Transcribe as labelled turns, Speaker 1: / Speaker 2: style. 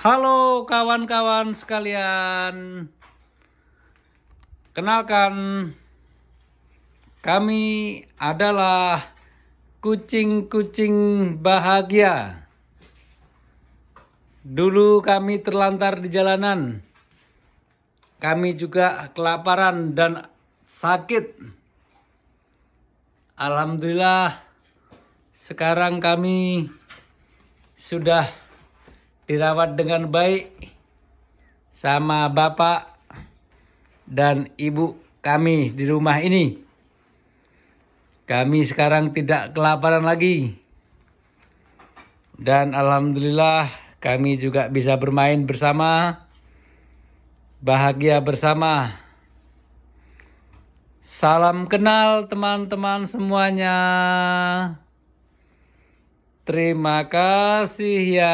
Speaker 1: Halo kawan-kawan sekalian. Kenalkan kami adalah kucing-kucing bahagia. Dulu kami terlantar di jalanan. Kami juga kelaparan dan sakit. Alhamdulillah sekarang kami sudah dirawat dengan baik sama Bapak dan Ibu kami di rumah ini. Kami sekarang tidak kelaparan lagi. Dan Alhamdulillah kami juga bisa bermain bersama, bahagia bersama. Salam kenal teman-teman semuanya. Terima kasih ya.